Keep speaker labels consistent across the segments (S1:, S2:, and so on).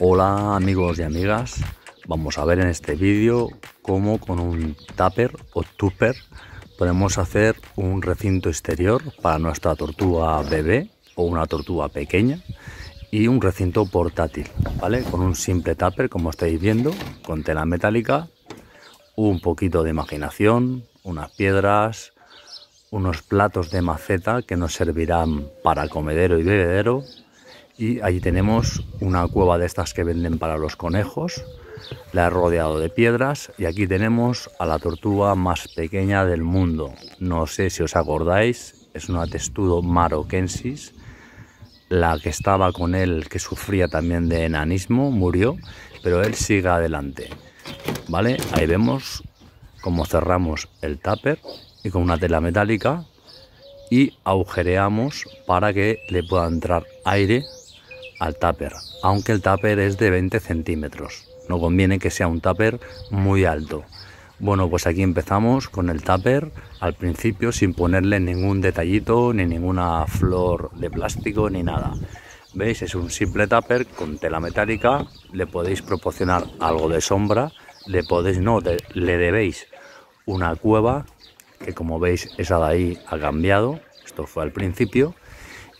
S1: Hola amigos y amigas, vamos a ver en este vídeo cómo con un tupper o tupper podemos hacer un recinto exterior para nuestra tortuga bebé o una tortuga pequeña y un recinto portátil, ¿vale? Con un simple tupper como estáis viendo, con tela metálica, un poquito de imaginación, unas piedras, unos platos de maceta que nos servirán para comedero y bebedero y allí tenemos una cueva de estas que venden para los conejos, la he rodeado de piedras y aquí tenemos a la tortuga más pequeña del mundo. No sé si os acordáis, es una testudo maroquensis, la que estaba con él, que sufría también de enanismo, murió, pero él sigue adelante. ¿Vale? Ahí vemos cómo cerramos el tupper y con una tela metálica y agujereamos para que le pueda entrar aire al tupper, aunque el tupper es de 20 centímetros. No conviene que sea un tupper muy alto. Bueno, pues aquí empezamos con el tupper al principio sin ponerle ningún detallito ni ninguna flor de plástico ni nada. ¿Veis? Es un simple tupper con tela metálica, le podéis proporcionar algo de sombra, le podéis, no, le debéis una cueva, que como veis esa de ahí ha cambiado, esto fue al principio,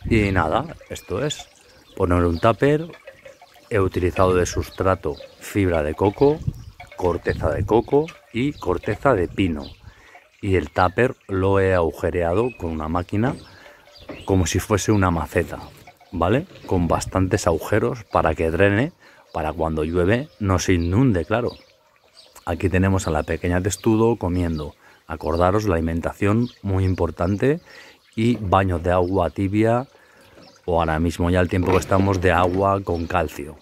S1: y nada, esto es, Poner un tupper, he utilizado de sustrato fibra de coco, corteza de coco y corteza de pino. Y el tupper lo he agujereado con una máquina como si fuese una maceta, ¿vale? Con bastantes agujeros para que drene, para cuando llueve no se inunde, claro. Aquí tenemos a la pequeña testudo comiendo. Acordaros la alimentación muy importante y baños de agua tibia, o ahora mismo ya el tiempo que estamos de agua con calcio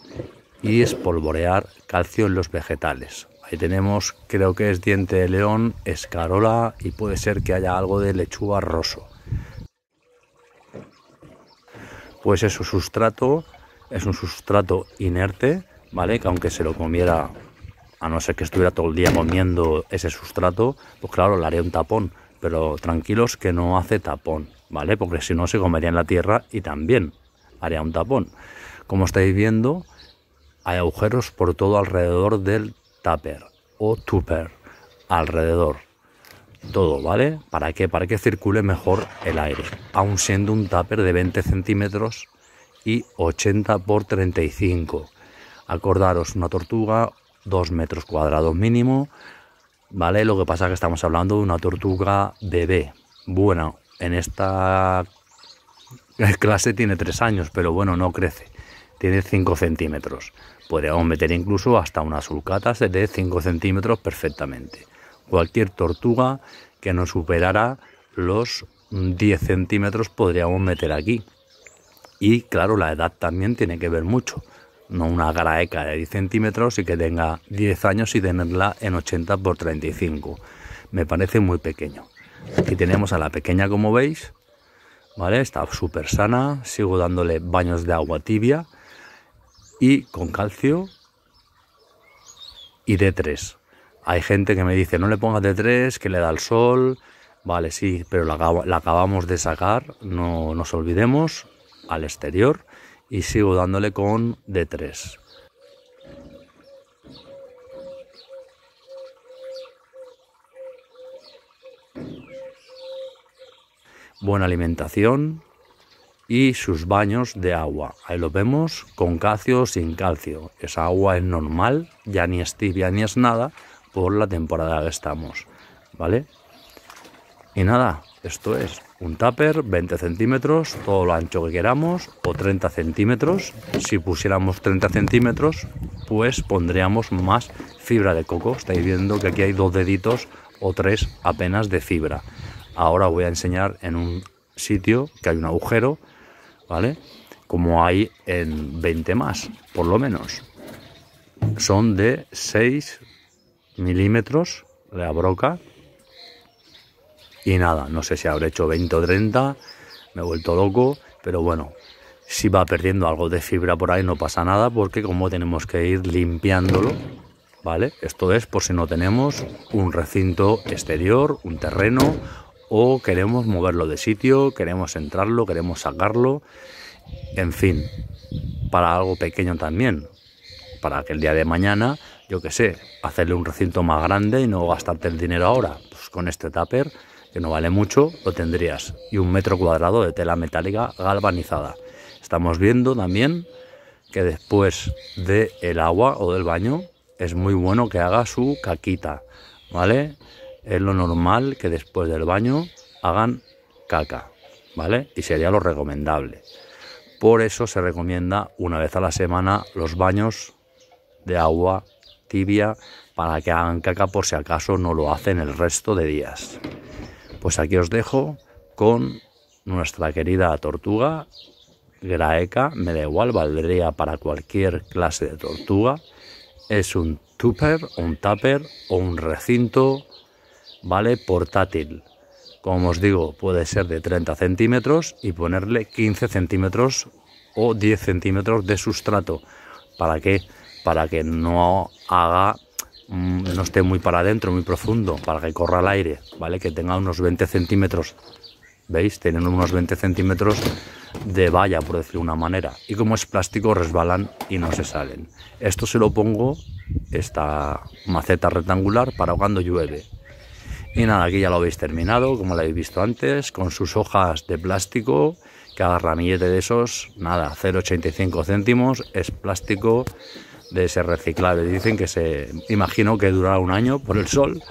S1: y espolvorear calcio en los vegetales. Ahí tenemos, creo que es diente de león, escarola y puede ser que haya algo de lechuga roso. Pues eso, sustrato, es un sustrato inerte, ¿vale? Que aunque se lo comiera, a no ser que estuviera todo el día comiendo ese sustrato, pues claro, le haré un tapón, pero tranquilos que no hace tapón. ¿vale? Porque si no se comería en la tierra y también haría un tapón. Como estáis viendo, hay agujeros por todo alrededor del tupper o tupper, alrededor. Todo, ¿vale? ¿Para qué? Para que circule mejor el aire, aun siendo un tupper de 20 centímetros y 80 por 35. Acordaros, una tortuga, 2 metros cuadrados mínimo, ¿vale? Lo que pasa es que estamos hablando de una tortuga bebé, buena, en esta clase tiene tres años, pero bueno, no crece. Tiene 5 centímetros. Podríamos meter incluso hasta una sulcata de 5 centímetros perfectamente. Cualquier tortuga que no superara los 10 centímetros podríamos meter aquí. Y claro, la edad también tiene que ver mucho. No una graeca de 10 centímetros y que tenga 10 años y tenerla en 80 por 35. Me parece muy pequeño. Aquí tenemos a la pequeña, como veis, ¿vale? Está súper sana, sigo dándole baños de agua tibia y con calcio y D3. Hay gente que me dice, no le pongas D3, que le da el sol. Vale, sí, pero la, la acabamos de sacar, no nos olvidemos, al exterior y sigo dándole con D3. buena alimentación y sus baños de agua. Ahí lo vemos con calcio o sin calcio. Esa agua es normal, ya ni es tibia ni es nada por la temporada que estamos. ¿Vale? Y nada, esto es un tupper, 20 centímetros, todo lo ancho que queramos, o 30 centímetros. Si pusiéramos 30 centímetros, pues pondríamos más fibra de coco. Estáis viendo que aquí hay dos deditos o tres apenas de fibra. Ahora voy a enseñar en un sitio que hay un agujero, ¿vale? Como hay en 20 más, por lo menos. Son de 6 milímetros de la broca. Y nada, no sé si habré hecho 20 o 30, me he vuelto loco, pero bueno, si va perdiendo algo de fibra por ahí no pasa nada porque como tenemos que ir limpiándolo, ¿vale? Esto es por si no tenemos un recinto exterior, un terreno o queremos moverlo de sitio, queremos entrarlo, queremos sacarlo, en fin, para algo pequeño también, para que el día de mañana, yo qué sé, hacerle un recinto más grande y no gastarte el dinero ahora, pues con este tupper, que no vale mucho, lo tendrías, y un metro cuadrado de tela metálica galvanizada. Estamos viendo también que después del el agua o del baño es muy bueno que haga su caquita, ¿vale? es lo normal que después del baño hagan caca, ¿vale? Y sería lo recomendable. Por eso se recomienda una vez a la semana los baños de agua tibia para que hagan caca por si acaso no lo hacen el resto de días. Pues aquí os dejo con nuestra querida tortuga graeca, me da igual, valdría para cualquier clase de tortuga. Es un tupper, un tupper o un recinto ¿vale? Portátil. Como os digo, puede ser de 30 centímetros y ponerle 15 centímetros o 10 centímetros de sustrato. ¿Para qué? Para que no haga, mm, no esté muy para adentro, muy profundo, para que corra el aire, ¿vale? Que tenga unos 20 centímetros. ¿Veis? tienen unos 20 centímetros de valla, por decir una manera. Y como es plástico, resbalan y no se salen. Esto se lo pongo, esta maceta rectangular, para cuando llueve. Y nada, aquí ya lo habéis terminado, como lo habéis visto antes, con sus hojas de plástico. Cada ramillete de esos, nada, 0,85 céntimos, es plástico de ese reciclable. Dicen que se, imagino que durará un año por el sol,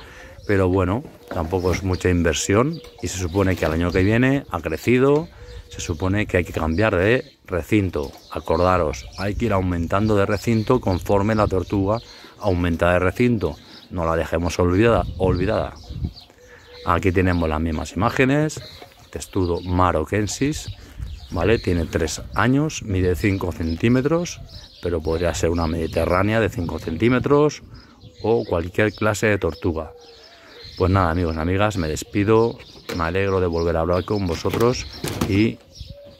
S1: pero bueno, tampoco es mucha inversión y se supone que al año que viene ha crecido, se supone que hay que cambiar de recinto. Acordaros, hay que ir aumentando de recinto conforme la tortuga aumenta de recinto. No la dejemos olvidada, olvidada. Aquí tenemos las mismas imágenes, testudo maroquensis, ¿vale? Tiene tres años, mide 5 centímetros, pero podría ser una mediterránea de 5 centímetros o cualquier clase de tortuga. Pues nada, amigos y amigas, me despido, me alegro de volver a hablar con vosotros y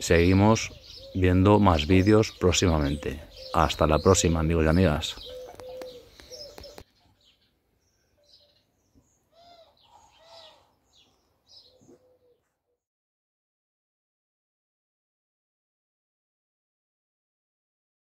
S1: seguimos viendo más vídeos próximamente. Hasta la próxima, amigos y amigas.